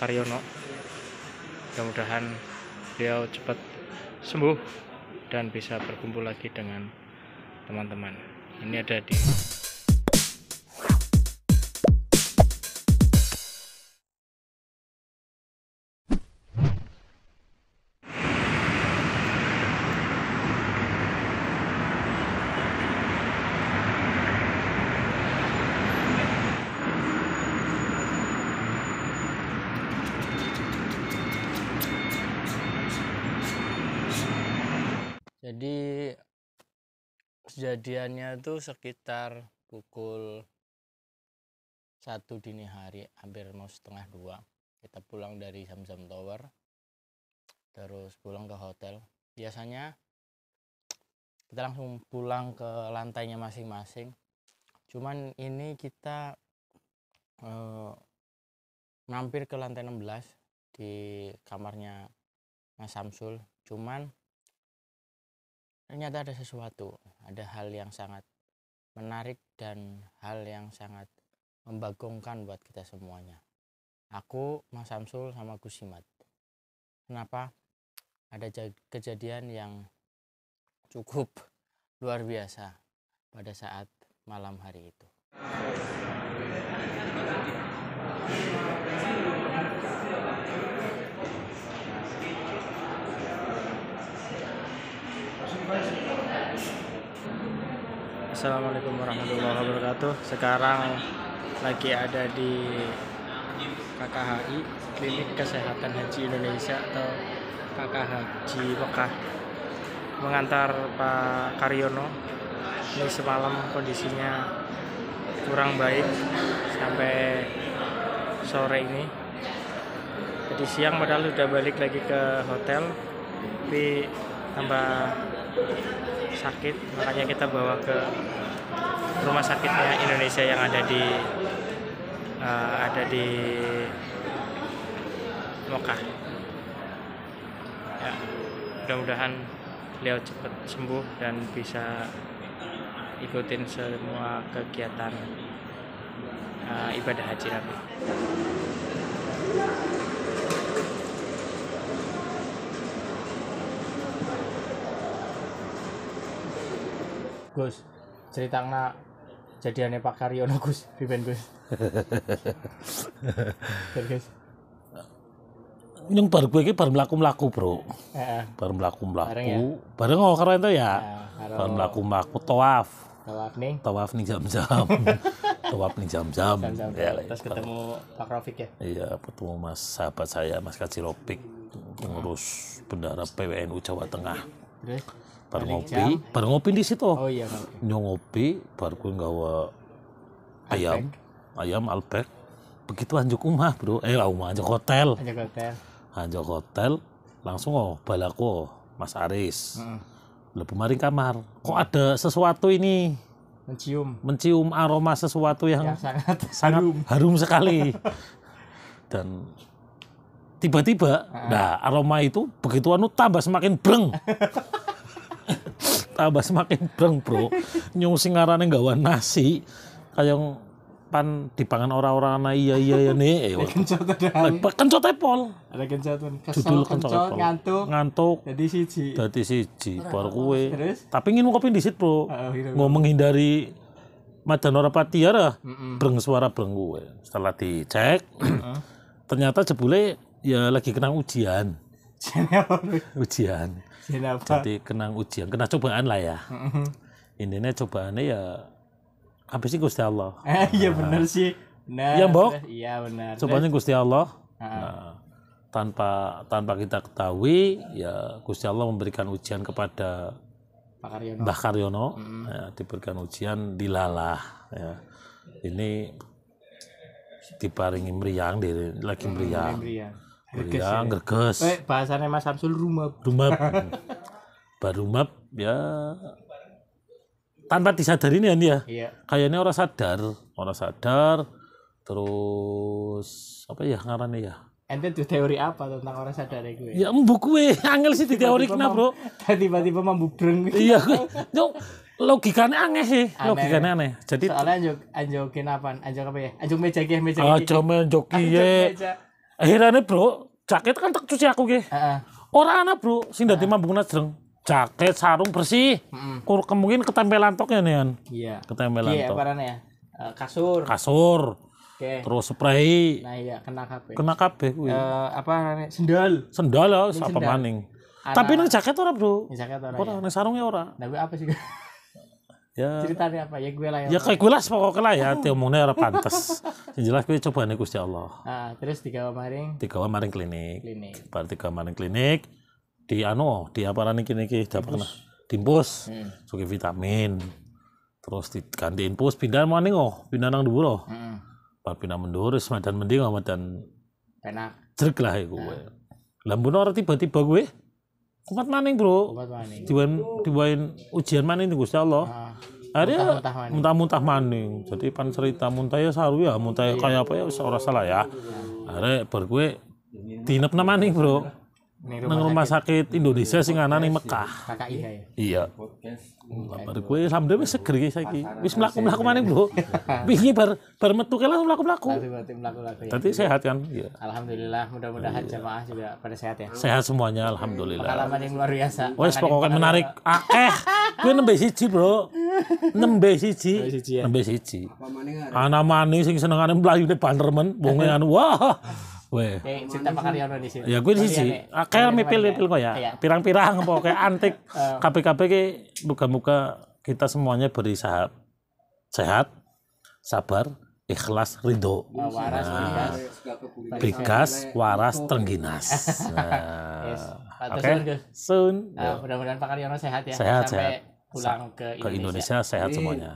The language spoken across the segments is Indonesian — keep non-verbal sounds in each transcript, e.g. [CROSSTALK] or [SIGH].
Karyono mudah-mudahan beliau cepat sembuh dan bisa berkumpul lagi dengan teman-teman ini ada di kejadiannya itu sekitar pukul satu dini hari hampir mau setengah dua kita pulang dari Samsam Tower terus pulang ke hotel biasanya kita langsung pulang ke lantainya masing-masing cuman ini kita eh, mampir ke lantai 16 di kamarnya Mas Samsul cuman ternyata ada sesuatu ada hal yang sangat menarik dan hal yang sangat membagongkan buat kita semuanya aku Mas Samsul sama Gus Simat kenapa ada kejadian yang cukup luar biasa pada saat malam hari itu Assalamualaikum warahmatullahi wabarakatuh. Sekarang lagi ada di KKHI Klinik Kesehatan Haji Indonesia atau Haji Mekah mengantar Pak Karyono. Ini semalam kondisinya kurang baik sampai sore ini. Jadi siang modal udah balik lagi ke hotel tapi tambah sakit makanya kita bawa ke rumah sakitnya Indonesia yang ada di uh, ada di Mekah ya mudah-mudahan beliau cepat sembuh dan bisa ikutin semua kegiatan uh, ibadah haji Nabi. Gus ceritanya jadiannya Pak Karyono [LAUGHS] Gus Biben Gus Gus yang baru gue ini baru melaku melaku bro eh, baru melaku melaku baru ya karena karo itu ya baru melaku melaku toaf tawaf nih nih jam jam tawaf nih jam jam, jam, -jam. Ya, terus ketemu Pak Rafiq ya iya ketemu mas sahabat saya Mas Kaji Rofik pengurus bendara PWNU Jawa Tengah terus bar ngopi bar ngopi di situ oh iya okay. ngopi bar gue nggawa ayam ayam alpek begitu anjuk rumah bro eh rumah anjuk hotel anjuk hotel anjuk hotel langsung oh balaku oh, mas Aris uh -uh. lebih kamar kok ada sesuatu ini mencium mencium aroma sesuatu yang, yang sangat, [LAUGHS] sangat harum. harum sekali [LAUGHS] dan tiba-tiba nah aroma itu begitu anu tambah semakin breng [LAUGHS] tambah semakin breng bro nyung singarane gawa nasi kayong pan dipangan orang-orang ana iya iya ya nih eh kencot ada kencot ada judul kencot ngantuk ngantuk jadi siji jadi siji bar kue tapi ingin kopi disit bro oh, iya, iya. mau menghindari Madan ora patiara, ya, mm breng suara breng gue. Setelah dicek, [CLEARS THROAT] ternyata jebule ya lagi kena ujian. ujian jadi kenang ujian kena cobaan lah ya Ini mm-hmm. intinya cobaannya ya apa sih Gusti Allah [LAUGHS] eh, iya nah. benar sih benar ya mbok iya benar cobaannya Gusti Allah nah, tanpa tanpa kita ketahui ya Gusti Allah memberikan ujian kepada Pak Karyono. Mbah hmm. ya, diberikan ujian dilalah ya. Ini diparingi meriang diri lagi mm-hmm, meriang. Hmm, meriang. Gerges. Iya, ya, gerges. Eh, bahasanya Mas Samsul rumab. Rumab. [LAUGHS] rumab ya tanpa disadari nih ya. Iya. Kayaknya orang sadar, orang sadar terus apa ya ngarane ya? Ente tuh teori apa tentang orang sadar ya gue? Ya buku gue, [LAUGHS] angel sih di teori kenapa bro? [LAUGHS] Tiba-tiba mambubreng gitu. Iya gue, Jok, logikanya aneh sih, logikanya aneh. Jadi soalnya anjok anjokin kenapa? Anjok apa ya? Anjok meja kia meja. Anjok meja akhirnya bro jaket kan tak cuci aku ke orang anak bro sing dadi uh-uh. jaket sarung bersih uh kur kemungkinan ketempelan toknya nih kan iya ketempelan iya, tok ya eh, kasur kasur Okay. Terus spray. Nah iya, kena kape. Kena kape. Eh Uh, apa sendal. Sendal loh apa maning. Tapi nang jaket ora, Bro. Nang jaket ora. Ora iya. nang sarungnya ora. Tapi apa sih? [LAUGHS] ya ceritanya apa ya gue lah ya kayak gue lah pokoknya lah ya tiomongnya orang pantas yang jelas gue coba nih gusti allah ah, terus tiga kemarin tiga kemarin klinik klinik baru tiga kemarin klinik di anu di apa nih kini kini dapat pernah timbus hmm. Suki vitamin terus digantiin pus oh, oh. hmm. pindah mau nih oh pindah nang dulu loh hmm. baru pindah mendurus madan mending dan enak jerk lah ya gue nah. lambun orang tiba-tiba gue kumat maning bro kumat maning diwain diwain ujian maning Gusti Allah ah, akhirnya muntah-muntah maning jadi pan cerita muntah ya saru ya muntah ya kayak iya. apa ya seorang salah ya akhirnya bergue dinep maning bro Nang rumah sakit Indonesia sih nggak nani Mekah. Ya. Ya? Iya. Iya. Bar kue sampe wis seger iki saiki. Wis mlaku-mlaku maning, Bro. Piye [LAUGHS] bar bar metu kene langsung mlaku-mlaku. Ya. sehat kan? Iya. Alhamdulillah, mudah-mudahan iya. jemaah juga pada sehat ya. Sehat semuanya alhamdulillah. Pengalaman yang luar biasa. Wes pokoknya menarik akeh. Ah, kue nembe siji, Bro. Nembe siji. Nembe siji. Ana maning sing senengane mlayu banter men, wong anu wah. Weh. Cinta pakaryono di sini. Ya gue di sini. Ah, kayak mipil-mipil kok ya. Pirang-pirang pokoknya [LAUGHS] antik. Eh. KPKP ki buka-buka kita semuanya beri sehat, sehat, sabar, ikhlas, ridho. Nah, waras, [LAUGHS] nah, bigas, waras, terengginas. Nah, Oke. Okay. Soon. Nah, mudah-mudahan Pak Karyono sehat ya. Sehat, Sampai sehat. pulang ke Indonesia. Ke Indonesia sehat semuanya.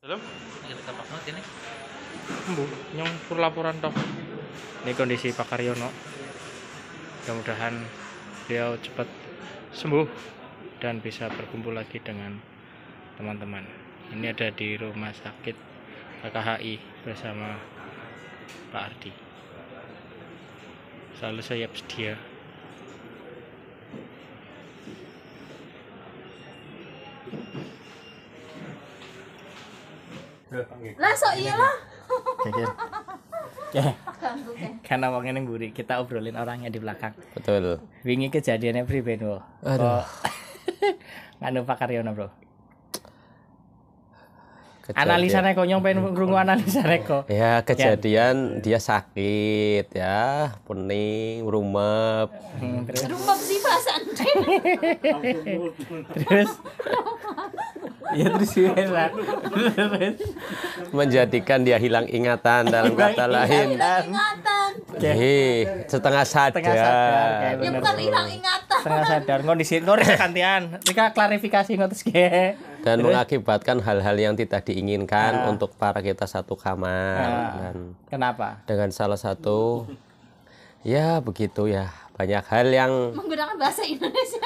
Belum? Kita pakai ini. Bu, nyong laporan toh. Ini kondisi Pak Karyono. Mudah-mudahan beliau cepat sembuh dan bisa berkumpul lagi dengan teman-teman. Ini ada di rumah sakit KHI bersama Pak Ardi. Selalu saya sedia. Lah sok iya lah. Karena wong ini buri, kita obrolin orangnya di belakang. Betul. Wingi kejadiannya pribadi wo. Aduh. Oh. [LAUGHS] Nganu Pak Karyono, Bro. Kejadian. Analisa neko nyong pengen analisa neko. Ya, kejadian ya. dia sakit ya, pening, rumep. Hmm, rumep sih perasaan. [LAUGHS] terus ya [LAUGHS] terus menjadikan dia hilang ingatan dalam kata lain ingatan Hei, setengah sadar setengah sadar kayak bener. bukan hilang ingatan setengah sadar kondisi nori kantian mereka klarifikasi ngotot sih. dan mengakibatkan hal-hal yang tidak diinginkan nah. untuk para kita satu kamar nah. dan kenapa dengan salah satu ya begitu ya banyak hal yang menggunakan bahasa Indonesia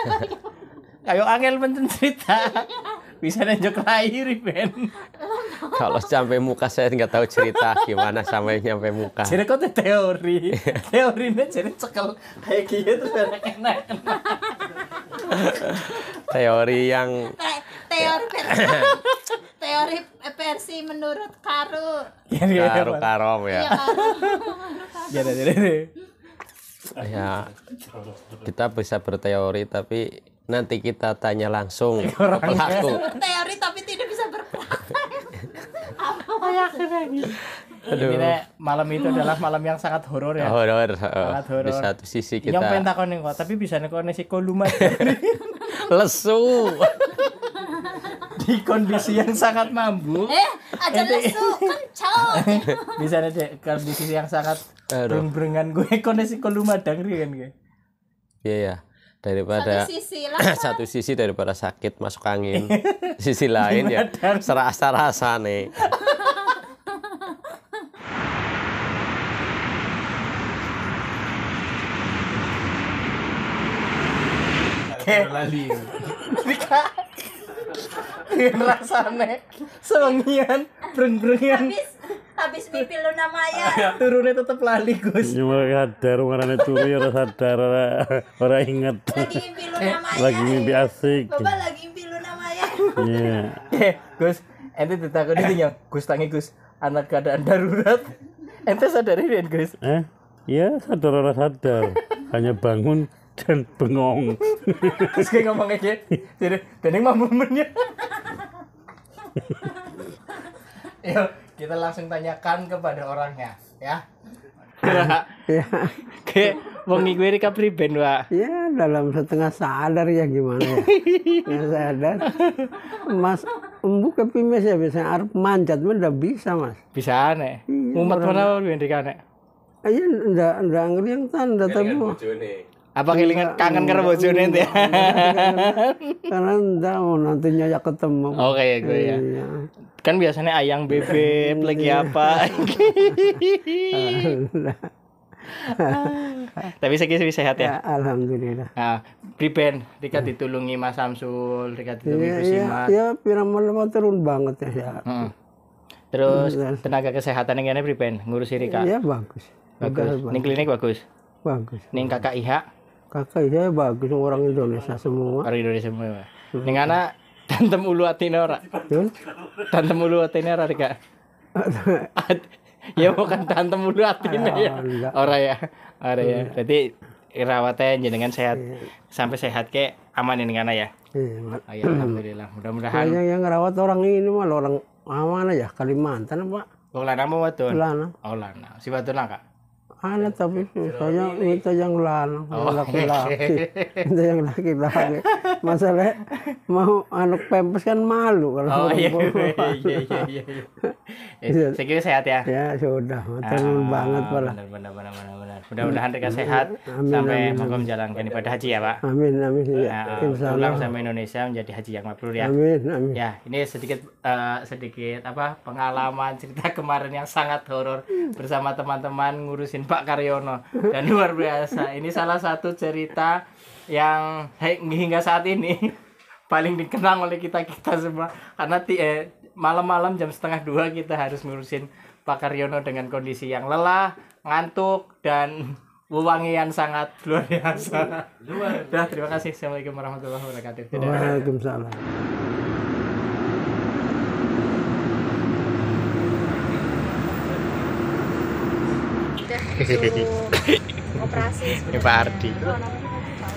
ayo angel mencerita [LAUGHS] bisa nunjuk lahir Ben kalau sampai muka saya nggak tahu cerita gimana sampai nyampe muka jadi kok itu teori ini jadi cekel kayak gitu enak enak teori yang teori [COUGHS] teori versi menurut Karu iya, iya, iya, Karu Karom ya jadi jadi ya kita bisa berteori tapi Nanti kita tanya langsung ke pelaku. Teori tapi tidak bisa berpraktek. Aduh. Intinya malam itu adalah malam yang sangat horor ya. Horor. Sangat horor. Di satu sisi kita. Yang pentakon kok, tapi bisa nekone si kolumat. [LAUGHS] lesu. Di kondisi yang sangat mambu. Eh, aja lesu, kencang. [LAUGHS] bisa nih kondisi yang sangat berenggan brengan gue kondisi dangri kan gue. Iya ya daripada satu sisi, [CLEARS THROAT] satu sisi daripada sakit masuk angin [LAUGHS] iya. sisi lain ya serasa rasane lali Kayak rasane sewengian breng-brengan habis mimpi lu namanya turunnya tetap lali Gus cuma iya, sadar warnanya turun ya sadar orang inget lagi mimpi lu namanya eh, lagi mimpi asik bapak lagi mimpi lu namanya ya eh, Gus ente ditakut itu yang Gus tangi Gus anak keadaan darurat ente sadar ini Gus eh iya sadar orang sadar hanya bangun dan bengong terus kayak ngomong aja jadi dan yang mampu momennya kita langsung tanyakan kepada orangnya ya Oke, ya. Wongi gue Rika Priben wa ya dalam setengah sadar ya gimana ya [LAUGHS] sadar mas embu kepimes ya biasanya arep manjat mah udah bisa mas bisa aneh umat mana gue Rika aneh aja ndak ndak ngeriang tanda kan tapi apa iya, kelingan iya, kangen karo iya, bojone ya? Karena mau nantinya ya ketemu. Oke ya gue ya. Kan biasanya ayang bebek lagi apa. [LAUGHS] [LAUGHS] Tapi segini sehat ya. Alhamdulillah. Nah, Priben, dekat ditulungi Mas Samsul, Rika ditulungi Gus Simat. Ya, pirang malam turun banget ya. Hmm. Terus tenaga kesehatan yang ini pripen ngurusi Rika. Iya, bagus. Bagus. Ini klinik bagus. Bagus. Ini kakak Iha kakak saya bagus orang Indonesia semua orang Indonesia semua hmm. anak tantem ulu atine ora hmm? tantem ulu atine ora kak ya bukan tantem ulu atine ya ora ya ora ya iya. berarti rawatnya jenengan sehat iya. sampai sehat ke aman ini karena ya Ayah, ya alhamdulillah mudah-mudahan yang yang ngerawat orang ini malah orang mana ya Kalimantan pak Oh, lana mau wadon? Lana. Oh, lana. Si batun lah, Kak? Ada tapi saya minta yang lain, oh, laki-laki, iya. minta yang laki-laki. Masalah mau anak pempes kan malu kalau oh, iya, iya, iya, iya, iya. Eh, iya. saya kira sehat ya. Ya sudah, mantap ah, banget pula. Benar benar benar benar Mudah-mudahan mereka sehat amin, sampai amin, moga menjalankan ibadah haji ya Pak. Amin amin. Ya. Uh, pulang sampai Indonesia menjadi haji yang makmur ya. Amin amin. Ya ini sedikit uh, sedikit apa pengalaman cerita kemarin yang sangat horor bersama teman-teman ngurusin Pak Karyono dan [LAUGHS] luar biasa. Ini salah satu cerita yang hingga saat ini [LAUGHS] paling dikenang oleh kita kita semua karena eh, malam-malam jam setengah dua kita harus ngurusin Pak Karyono dengan kondisi yang lelah, ngantuk dan [LAUGHS] wewangian sangat luar biasa. Luar. [LAUGHS] terima kasih. Assalamualaikum warahmatullahi wabarakatuh. Dadah. Waalaikumsalam. Gitu [LAUGHS] operasi. Ini Pak Ardi.